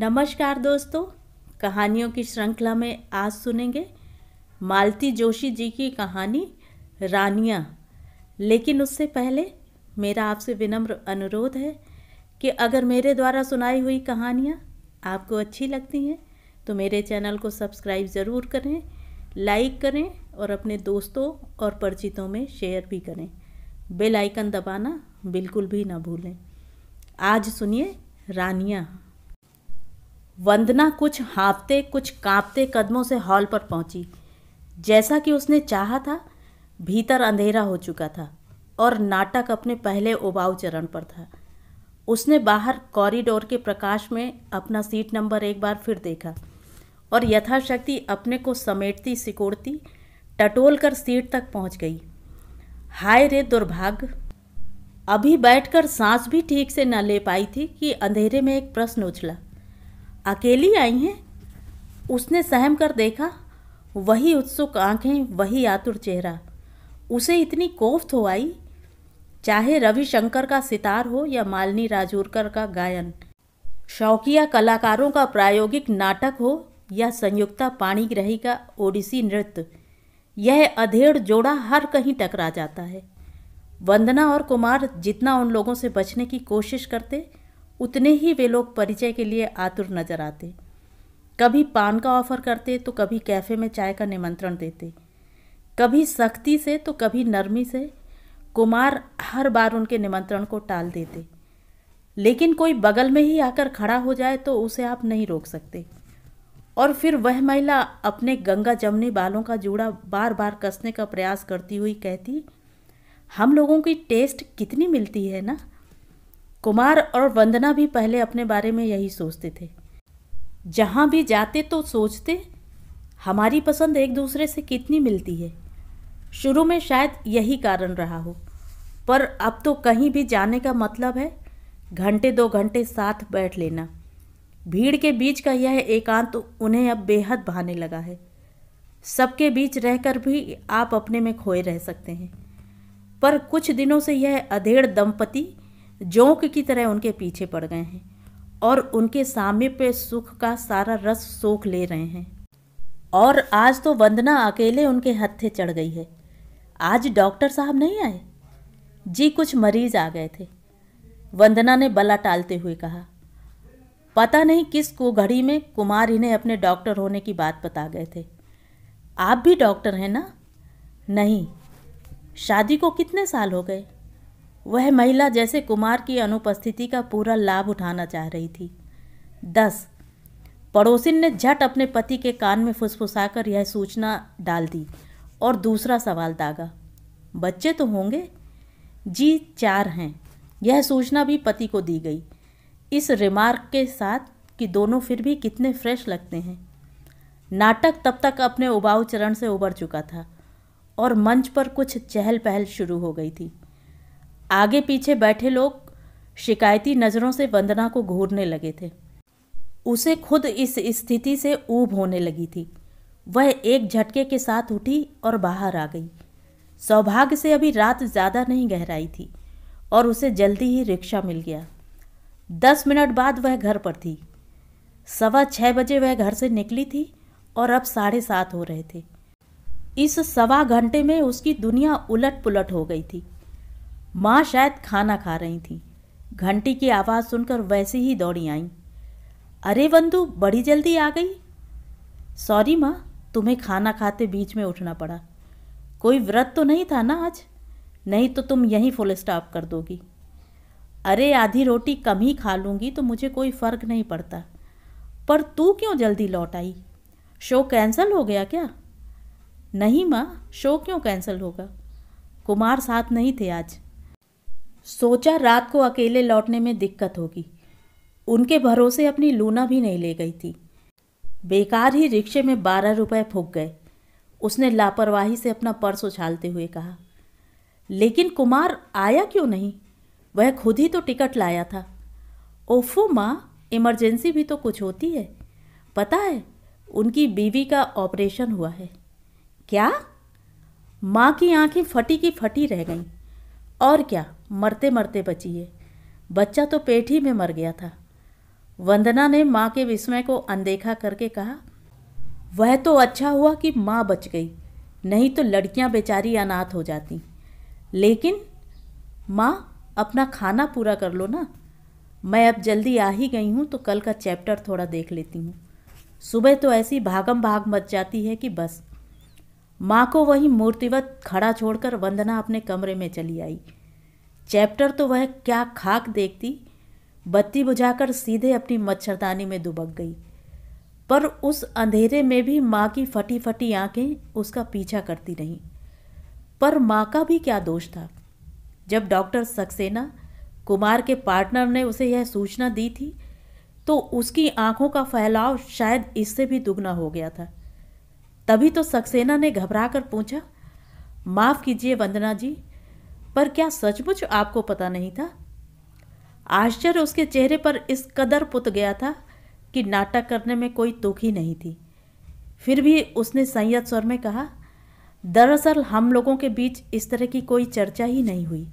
नमस्कार दोस्तों कहानियों की श्रृंखला में आज सुनेंगे मालती जोशी जी की कहानी रानिया लेकिन उससे पहले मेरा आपसे विनम्र अनुरोध है कि अगर मेरे द्वारा सुनाई हुई कहानियाँ आपको अच्छी लगती हैं तो मेरे चैनल को सब्सक्राइब ज़रूर करें लाइक करें और अपने दोस्तों और परिचितों में शेयर भी करें बेल आइकन दबाना बिल्कुल भी ना भूलें आज सुनिए रानिया वंदना कुछ हाँफते कुछ कांपते कदमों से हॉल पर पहुंची जैसा कि उसने चाहा था भीतर अंधेरा हो चुका था और नाटक अपने पहले उबाऊ चरण पर था उसने बाहर कॉरिडोर के प्रकाश में अपना सीट नंबर एक बार फिर देखा और यथाशक्ति अपने को समेटती सिकोड़ती टटोल कर सीट तक पहुंच गई हाय रे दुर्भाग्य अभी बैठकर सांस भी ठीक से न ले पाई थी कि अंधेरे में एक प्रश्न उछला अकेली आई हैं उसने सहम कर देखा वही उत्सुक आंखें वही आतुर चेहरा उसे इतनी कोफ्त हो आई चाहे रविशंकर का सितार हो या मालिनी राजूरकर का गायन शौकिया कलाकारों का प्रायोगिक नाटक हो या संयुक्ता पाणीग्रही का ओडिसी नृत्य यह अधेड़ जोड़ा हर कहीं टकरा जाता है वंदना और कुमार जितना उन लोगों से बचने की कोशिश करते उतने ही वे लोग परिचय के लिए आतुर नजर आते कभी पान का ऑफर करते तो कभी कैफ़े में चाय का निमंत्रण देते कभी सख्ती से तो कभी नरमी से कुमार हर बार उनके निमंत्रण को टाल देते लेकिन कोई बगल में ही आकर खड़ा हो जाए तो उसे आप नहीं रोक सकते और फिर वह महिला अपने गंगा जमनी बालों का जूड़ा बार बार कसने का प्रयास करती हुई कहती हम लोगों की टेस्ट कितनी मिलती है ना कुमार और वंदना भी पहले अपने बारे में यही सोचते थे जहाँ भी जाते तो सोचते हमारी पसंद एक दूसरे से कितनी मिलती है शुरू में शायद यही कारण रहा हो पर अब तो कहीं भी जाने का मतलब है घंटे दो घंटे साथ बैठ लेना भीड़ के बीच का यह एकांत तो उन्हें अब बेहद भाने लगा है सबके बीच रहकर भी आप अपने में खोए रह सकते हैं पर कुछ दिनों से यह अधेड़ दंपति जोंक की तरह उनके पीछे पड़ गए हैं और उनके सामने पे सुख का सारा रस सोख ले रहे हैं और आज तो वंदना अकेले उनके हत्थे चढ़ गई है आज डॉक्टर साहब नहीं आए जी कुछ मरीज आ गए थे वंदना ने बला टालते हुए कहा पता नहीं किस को घड़ी में कुमार इन्हें अपने डॉक्टर होने की बात बता गए थे आप भी डॉक्टर हैं ना नहीं शादी को कितने साल हो गए वह महिला जैसे कुमार की अनुपस्थिति का पूरा लाभ उठाना चाह रही थी दस पड़ोसिन ने झट अपने पति के कान में फुसफुसाकर यह सूचना डाल दी और दूसरा सवाल दागा बच्चे तो होंगे जी चार हैं यह सूचना भी पति को दी गई इस रिमार्क के साथ कि दोनों फिर भी कितने फ्रेश लगते हैं नाटक तब तक अपने उबाऊ चरण से उबर चुका था और मंच पर कुछ चहल पहल शुरू हो गई थी आगे पीछे बैठे लोग शिकायती नज़रों से वंदना को घूरने लगे थे उसे खुद इस स्थिति से ऊब होने लगी थी वह एक झटके के साथ उठी और बाहर आ गई सौभाग्य से अभी रात ज़्यादा नहीं गहराई थी और उसे जल्दी ही रिक्शा मिल गया दस मिनट बाद वह घर पर थी सवा छः बजे वह घर से निकली थी और अब साढ़े सात हो रहे थे इस सवा घंटे में उसकी दुनिया उलट पुलट हो गई थी माँ शायद खाना खा रही थी घंटी की आवाज़ सुनकर वैसे ही दौड़ी आईं अरे बंधु बड़ी जल्दी आ गई सॉरी माँ तुम्हें खाना खाते बीच में उठना पड़ा कोई व्रत तो नहीं था ना आज नहीं तो तुम यहीं फुल स्टॉप कर दोगी अरे आधी रोटी कम ही खा लूँगी तो मुझे कोई फ़र्क नहीं पड़ता पर तू क्यों जल्दी लौट आई शो कैंसिल हो गया क्या नहीं माँ शो क्यों कैंसिल होगा कुमार साथ नहीं थे आज सोचा रात को अकेले लौटने में दिक्कत होगी उनके भरोसे अपनी लूना भी नहीं ले गई थी बेकार ही रिक्शे में बारह रुपए फूक गए उसने लापरवाही से अपना पर्स उछालते हुए कहा लेकिन कुमार आया क्यों नहीं वह खुद ही तो टिकट लाया था ओफो माँ इमरजेंसी भी तो कुछ होती है पता है उनकी बीवी का ऑपरेशन हुआ है क्या माँ की आंखें फटी की फटी रह गईं और क्या मरते मरते बची है बच्चा तो पेट ही में मर गया था वंदना ने माँ के विस्मय को अनदेखा करके कहा वह तो अच्छा हुआ कि माँ बच गई नहीं तो लड़कियाँ बेचारी अनाथ हो जाती लेकिन माँ अपना खाना पूरा कर लो ना मैं अब जल्दी आ ही गई हूँ तो कल का चैप्टर थोड़ा देख लेती हूँ सुबह तो ऐसी भागम भाग मच जाती है कि बस माँ को वही मूर्तिवत खड़ा छोड़कर वंदना अपने कमरे में चली आई चैप्टर तो वह क्या खाक देखती बत्ती बुझाकर सीधे अपनी मच्छरदानी में दुबक गई पर उस अंधेरे में भी माँ की फटी फटी आंखें उसका पीछा करती रहीं पर माँ का भी क्या दोष था जब डॉक्टर सक्सेना कुमार के पार्टनर ने उसे यह सूचना दी थी तो उसकी आंखों का फैलाव शायद इससे भी दुगना हो गया था तभी तो सक्सेना ने घबराकर पूछा माफ़ कीजिए वंदना जी पर क्या सचमुच आपको पता नहीं था आश्चर्य उसके चेहरे पर इस कदर पुत गया था कि नाटक करने में कोई तुक नहीं थी फिर भी उसने संयत स्वर में कहा दरअसल हम लोगों के बीच इस तरह की कोई चर्चा ही नहीं हुई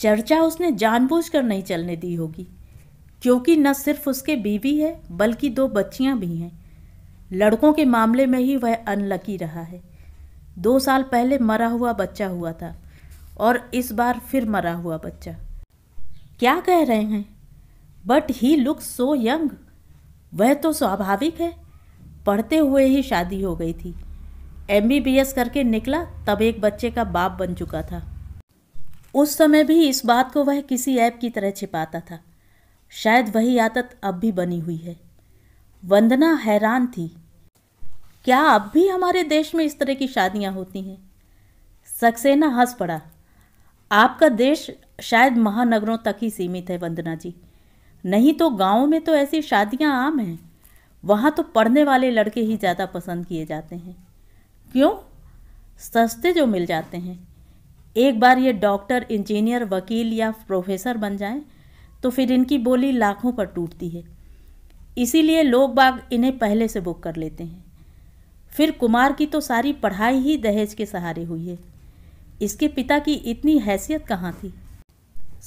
चर्चा उसने जानबूझकर नहीं चलने दी होगी क्योंकि न सिर्फ उसके बीवी है बल्कि दो बच्चियां भी हैं लड़कों के मामले में ही वह अनलकी रहा है दो साल पहले मरा हुआ बच्चा हुआ था और इस बार फिर मरा हुआ बच्चा क्या कह रहे हैं but he look so young वह तो स्वाभाविक है पढ़ते हुए ही शादी हो गई थी एम करके निकला तब एक बच्चे का बाप बन चुका था उस समय भी इस बात को वह किसी ऐप की तरह छिपाता था शायद वही आदत अब भी बनी हुई है वंदना हैरान थी क्या अब भी हमारे देश में इस तरह की शादियां होती हैं सक्सेना हंस पड़ा आपका देश शायद महानगरों तक ही सीमित है वंदना जी नहीं तो गाँव में तो ऐसी शादियाँ आम हैं वहाँ तो पढ़ने वाले लड़के ही ज़्यादा पसंद किए जाते हैं क्यों सस्ते जो मिल जाते हैं एक बार ये डॉक्टर इंजीनियर वकील या प्रोफेसर बन जाएं तो फिर इनकी बोली लाखों पर टूटती है इसीलिए लोग बाग इन्हें पहले से बुक कर लेते हैं फिर कुमार की तो सारी पढ़ाई ही दहेज के सहारे हुई है इसके पिता की इतनी हैसियत कहाँ थी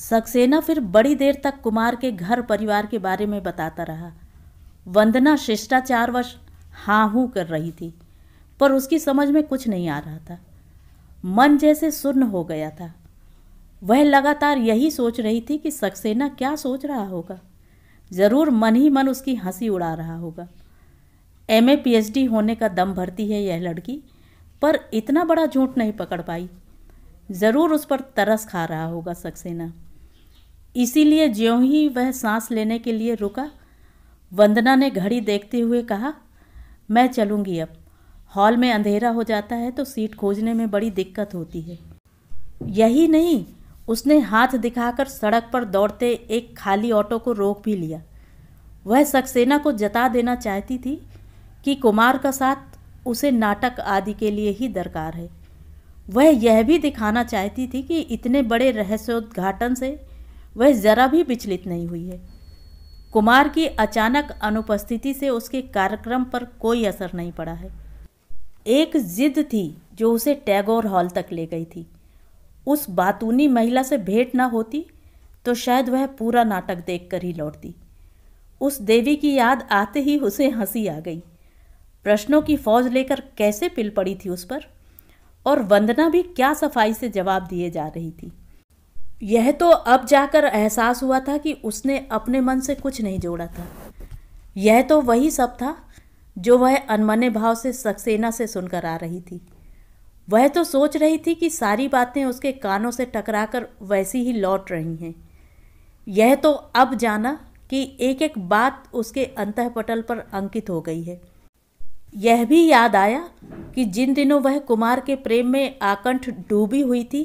सक्सेना फिर बड़ी देर तक कुमार के घर परिवार के बारे में बताता रहा वंदना शिष्टाचारवश हाँ हूँ कर रही थी पर उसकी समझ में कुछ नहीं आ रहा था मन जैसे सुन्न हो गया था वह लगातार यही सोच रही थी कि सक्सेना क्या सोच रहा होगा ज़रूर मन ही मन उसकी हंसी उड़ा रहा होगा एम ए पी होने का दम भरती है यह लड़की पर इतना बड़ा झूठ नहीं पकड़ पाई ज़रूर उस पर तरस खा रहा होगा सक्सेना इसीलिए ज्यों ही वह सांस लेने के लिए रुका वंदना ने घड़ी देखते हुए कहा मैं चलूँगी अब हॉल में अंधेरा हो जाता है तो सीट खोजने में बड़ी दिक्कत होती है यही नहीं उसने हाथ दिखाकर सड़क पर दौड़ते एक खाली ऑटो को रोक भी लिया वह सक्सेना को जता देना चाहती थी कि कुमार का साथ उसे नाटक आदि के लिए ही दरकार है वह यह भी दिखाना चाहती थी कि इतने बड़े रहस्योद्घाटन से वह ज़रा भी विचलित नहीं हुई है कुमार की अचानक अनुपस्थिति से उसके कार्यक्रम पर कोई असर नहीं पड़ा है एक जिद थी जो उसे टैगोर हॉल तक ले गई थी उस बातूनी महिला से भेंट ना होती तो शायद वह पूरा नाटक देखकर ही लौटती उस देवी की याद आते ही उसे हंसी आ गई प्रश्नों की फौज लेकर कैसे पिल पड़ी थी उस पर और वंदना भी क्या सफाई से जवाब दिए जा रही थी यह तो अब जाकर एहसास हुआ था कि उसने अपने मन से कुछ नहीं जोड़ा था यह तो वही सब था जो वह अनमने भाव से सक्सेना से सुनकर आ रही थी वह तो सोच रही थी कि सारी बातें उसके कानों से टकराकर वैसी ही लौट रही हैं यह तो अब जाना कि एक एक बात उसके पटल पर अंकित हो गई है यह भी याद आया कि जिन दिनों वह कुमार के प्रेम में आकंठ डूबी हुई थी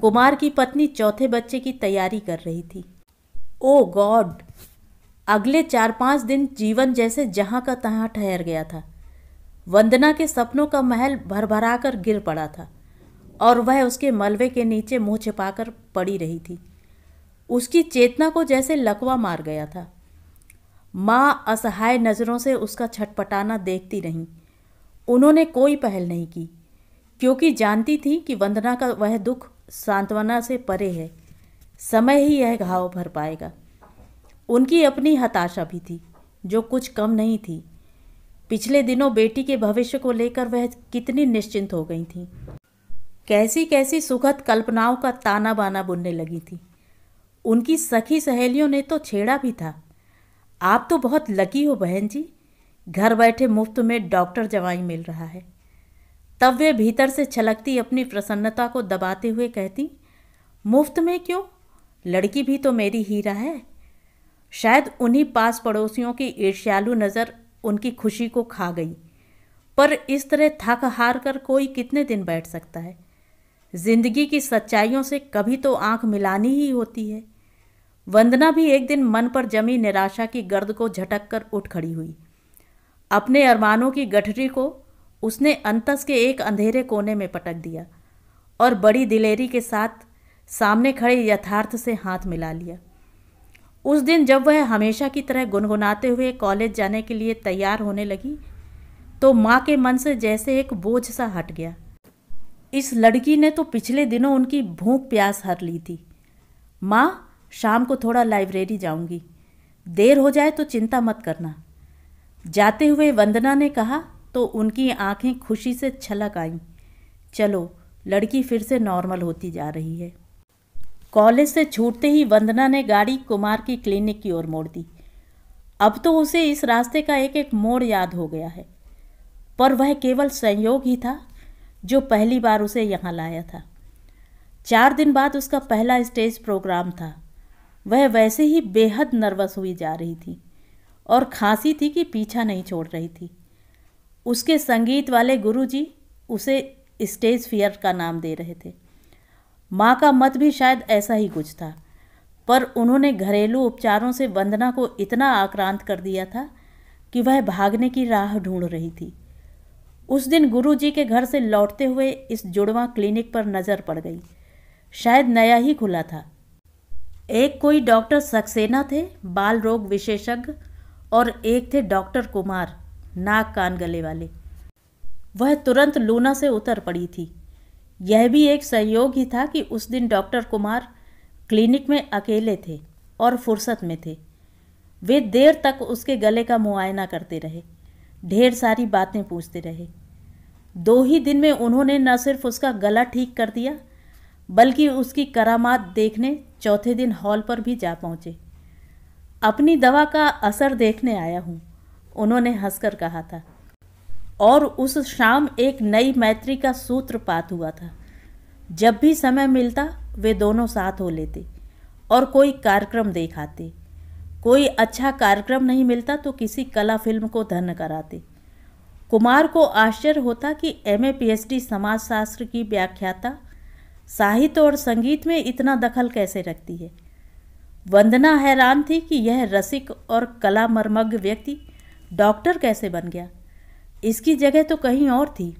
कुमार की पत्नी चौथे बच्चे की तैयारी कर रही थी ओ गॉड अगले चार पाँच दिन जीवन जैसे जहाँ का तहाँ ठहर गया था वंदना के सपनों का महल भरभरा कर गिर पड़ा था और वह उसके मलबे के नीचे मुंह छिपाकर पड़ी रही थी उसकी चेतना को जैसे लकवा मार गया था माँ असहाय नज़रों से उसका छटपटाना देखती रहीं उन्होंने कोई पहल नहीं की क्योंकि जानती थी कि वंदना का वह दुख सांत्वना से परे है समय ही यह घाव भर पाएगा उनकी अपनी हताशा भी थी जो कुछ कम नहीं थी पिछले दिनों बेटी के भविष्य को लेकर वह कितनी निश्चिंत हो गई थी कैसी कैसी सुखद कल्पनाओं का ताना बाना बुनने लगी थी उनकी सखी सहेलियों ने तो छेड़ा भी था आप तो बहुत लकी हो बहन जी घर बैठे मुफ्त में डॉक्टर जवाई मिल रहा है तब वे भीतर से छलकती अपनी प्रसन्नता को दबाते हुए कहती मुफ्त में क्यों लड़की भी तो मेरी हीरा है शायद उन्हीं पास पड़ोसियों की ईर्ष्यालु नज़र उनकी खुशी को खा गई पर इस तरह थक हार कर कोई कितने दिन बैठ सकता है जिंदगी की सच्चाइयों से कभी तो आंख मिलानी ही होती है वंदना भी एक दिन मन पर जमी निराशा की गर्द को झटक कर उठ खड़ी हुई अपने अरमानों की गठरी को उसने अंतस के एक अंधेरे कोने में पटक दिया और बड़ी दिलेरी के साथ सामने खड़े यथार्थ से हाथ मिला लिया उस दिन जब वह हमेशा की तरह गुनगुनाते हुए कॉलेज जाने के लिए तैयार होने लगी तो माँ के मन से जैसे एक बोझ सा हट गया इस लड़की ने तो पिछले दिनों उनकी भूख प्यास हर ली थी माँ शाम को थोड़ा लाइब्रेरी जाऊंगी देर हो जाए तो चिंता मत करना जाते हुए वंदना ने कहा तो उनकी आंखें खुशी से छलक आईं चलो लड़की फिर से नॉर्मल होती जा रही है कॉलेज से छूटते ही वंदना ने गाड़ी कुमार की क्लिनिक की ओर मोड़ दी अब तो उसे इस रास्ते का एक एक मोड़ याद हो गया है पर वह केवल संयोग ही था जो पहली बार उसे यहाँ लाया था चार दिन बाद उसका पहला स्टेज प्रोग्राम था वह वैसे ही बेहद नर्वस हुई जा रही थी और खांसी थी कि पीछा नहीं छोड़ रही थी उसके संगीत वाले गुरुजी उसे स्टेज फियर का नाम दे रहे थे माँ का मत भी शायद ऐसा ही कुछ था पर उन्होंने घरेलू उपचारों से वंदना को इतना आक्रांत कर दिया था कि वह भागने की राह ढूंढ रही थी उस दिन गुरु जी के घर से लौटते हुए इस जुड़वा क्लिनिक पर नज़र पड़ गई शायद नया ही खुला था एक कोई डॉक्टर सक्सेना थे बाल रोग विशेषज्ञ और एक थे डॉक्टर कुमार नाक कान गले वाले वह तुरंत लूना से उतर पड़ी थी यह भी एक सहयोग ही था कि उस दिन डॉक्टर कुमार क्लिनिक में अकेले थे और फुर्सत में थे वे देर तक उसके गले का मुआयना करते रहे ढेर सारी बातें पूछते रहे दो ही दिन में उन्होंने न सिर्फ उसका गला ठीक कर दिया बल्कि उसकी करामात देखने चौथे दिन हॉल पर भी जा पहुँचे अपनी दवा का असर देखने आया हूँ उन्होंने हंसकर कहा था और उस शाम एक नई मैत्री का सूत्रपात हुआ था जब भी समय मिलता वे दोनों साथ हो लेते और कोई कार्यक्रम देखाते कोई अच्छा कार्यक्रम नहीं मिलता तो किसी कला फिल्म को धन कराते कुमार को आश्चर्य होता कि एम ए पी समाजशास्त्र की व्याख्याता साहित्य और संगीत में इतना दखल कैसे रखती है वंदना हैरान थी कि यह रसिक और कला मर्मज्ञ व्यक्ति डॉक्टर कैसे बन गया इसकी जगह तो कहीं और थी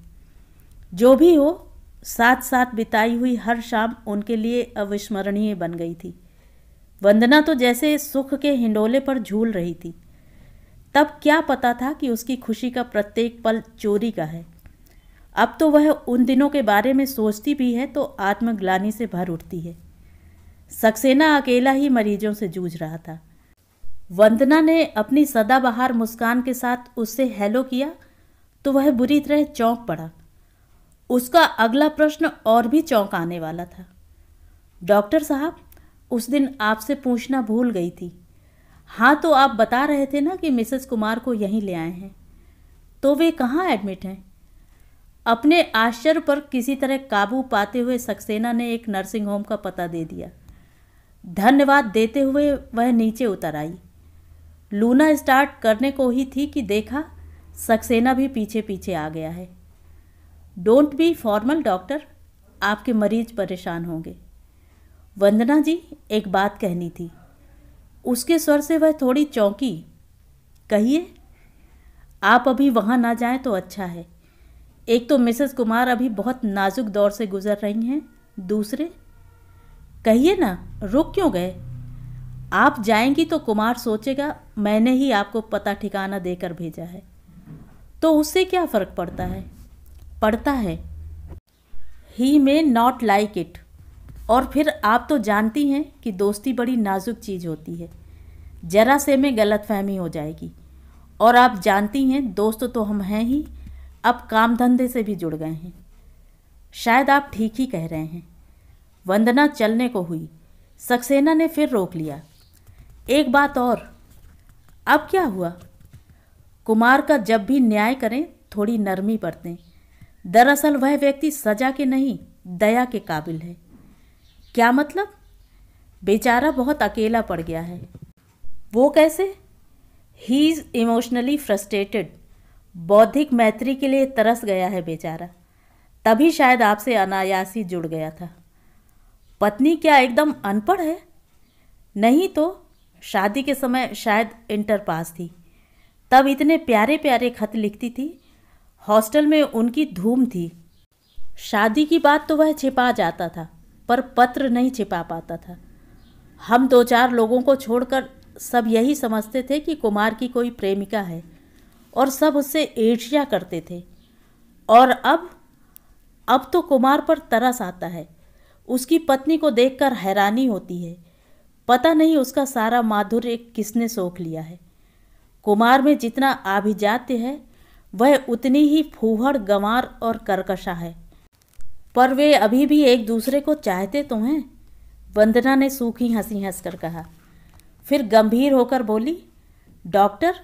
जो भी हो साथ साथ बिताई हुई हर शाम उनके लिए अविस्मरणीय बन गई थी वंदना तो जैसे सुख के हिंडोले पर झूल रही थी तब क्या पता था कि उसकी खुशी का प्रत्येक पल चोरी का है अब तो वह उन दिनों के बारे में सोचती भी है तो आत्मग्लानी से भर उठती है सक्सेना अकेला ही मरीजों से जूझ रहा था वंदना ने अपनी सदाबहार मुस्कान के साथ उससे हेलो किया तो वह बुरी तरह चौंक पड़ा उसका अगला प्रश्न और भी चौंक आने वाला था डॉक्टर साहब उस दिन आपसे पूछना भूल गई थी हाँ तो आप बता रहे थे ना कि मिसेस कुमार को यहीं ले आए हैं तो वे कहाँ एडमिट हैं अपने आश्चर्य पर किसी तरह काबू पाते हुए सक्सेना ने एक नर्सिंग होम का पता दे दिया धन्यवाद देते हुए वह नीचे उतर आई लूना स्टार्ट करने को ही थी कि देखा सक्सेना भी पीछे पीछे आ गया है डोंट बी फॉर्मल डॉक्टर आपके मरीज परेशान होंगे वंदना जी एक बात कहनी थी उसके स्वर से वह थोड़ी चौंकी कहिए आप अभी वहाँ ना जाएं तो अच्छा है एक तो मिसेस कुमार अभी बहुत नाजुक दौर से गुजर रही हैं दूसरे कहिए ना रुक क्यों गए आप जाएंगी तो कुमार सोचेगा मैंने ही आपको पता ठिकाना देकर भेजा है तो उससे क्या फ़र्क पड़ता है पड़ता है he may not like it और फिर आप तो जानती हैं कि दोस्ती बड़ी नाजुक चीज़ होती है ज़रा से में गलत फहमी हो जाएगी और आप जानती हैं दोस्त तो हम हैं ही अब काम धंधे से भी जुड़ गए हैं शायद आप ठीक ही कह रहे हैं वंदना चलने को हुई सक्सेना ने फिर रोक लिया एक बात और अब क्या हुआ कुमार का जब भी न्याय करें थोड़ी नरमी बरतें दरअसल वह व्यक्ति सजा के नहीं दया के काबिल है क्या मतलब बेचारा बहुत अकेला पड़ गया है वो कैसे ही इज़ इमोशनली फ्रस्ट्रेटेड बौद्धिक मैत्री के लिए तरस गया है बेचारा तभी शायद आपसे अनायासी जुड़ गया था पत्नी क्या एकदम अनपढ़ है नहीं तो शादी के समय शायद इंटर पास थी तब इतने प्यारे प्यारे खत लिखती थी हॉस्टल में उनकी धूम थी शादी की बात तो वह छिपा जाता था पर पत्र नहीं छिपा पाता था हम दो चार लोगों को छोड़कर सब यही समझते थे कि कुमार की कोई प्रेमिका है और सब उससे ईर्ष्या करते थे और अब अब तो कुमार पर तरस आता है उसकी पत्नी को देखकर हैरानी होती है पता नहीं उसका सारा माधुर्य किसने सोख लिया है कुमार में जितना आभिजात्य है वह उतनी ही फूहड़ गंवार और करकशा है पर वे अभी भी एक दूसरे को चाहते तो हैं वंदना ने सूखी हंसी हंसकर कर कहा फिर गंभीर होकर बोली डॉक्टर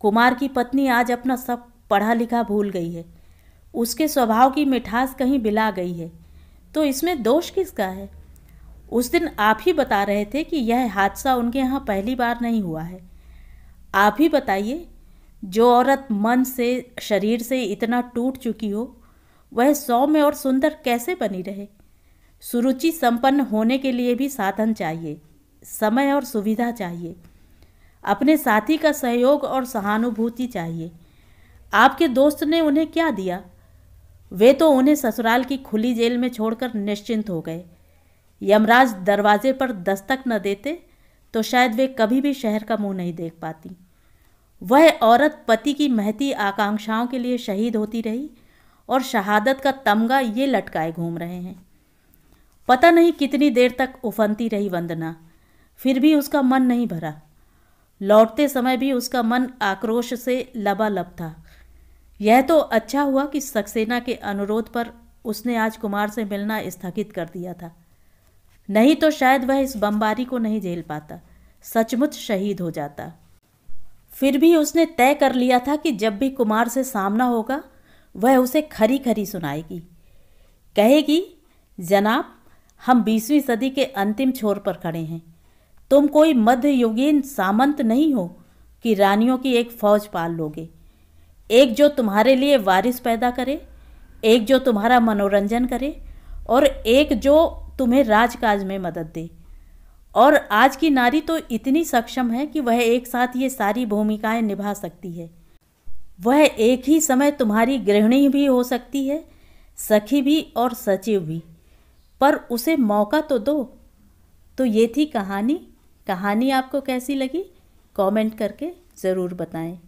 कुमार की पत्नी आज अपना सब पढ़ा लिखा भूल गई है उसके स्वभाव की मिठास कहीं बिला गई है तो इसमें दोष किसका है उस दिन आप ही बता रहे थे कि यह हादसा उनके यहाँ पहली बार नहीं हुआ है आप ही बताइए जो औरत मन से शरीर से इतना टूट चुकी हो वह सौम्य और सुंदर कैसे बनी रहे सुरुचि संपन्न होने के लिए भी साधन चाहिए समय और सुविधा चाहिए अपने साथी का सहयोग और सहानुभूति चाहिए आपके दोस्त ने उन्हें क्या दिया वे तो उन्हें ससुराल की खुली जेल में छोड़कर निश्चिंत हो गए यमराज दरवाजे पर दस्तक न देते तो शायद वे कभी भी शहर का मुंह नहीं देख पाती वह औरत पति की महती आकांक्षाओं के लिए शहीद होती रही और शहादत का तमगा ये लटकाए घूम रहे हैं पता नहीं कितनी देर तक उफनती रही वंदना फिर भी उसका मन नहीं भरा लौटते समय भी उसका मन आक्रोश से लबालब था यह तो अच्छा हुआ कि सक्सेना के अनुरोध पर उसने आज कुमार से मिलना स्थगित कर दिया था नहीं तो शायद वह इस बमबारी को नहीं झेल पाता सचमुच शहीद हो जाता फिर भी उसने तय कर लिया था कि जब भी कुमार से सामना होगा वह उसे खरी खरी सुनाएगी कहेगी जनाब हम बीसवीं सदी के अंतिम छोर पर खड़े हैं तुम कोई मध्ययुगीन सामंत नहीं हो कि रानियों की एक फौज पाल लोगे एक जो तुम्हारे लिए वारिस पैदा करे एक जो तुम्हारा मनोरंजन करे और एक जो तुम्हें राजकाज में मदद दे और आज की नारी तो इतनी सक्षम है कि वह एक साथ ये सारी भूमिकाएं निभा सकती है वह एक ही समय तुम्हारी गृहिणी भी हो सकती है सखी भी और सचिव भी पर उसे मौका तो दो तो ये थी कहानी कहानी आपको कैसी लगी कमेंट करके ज़रूर बताएं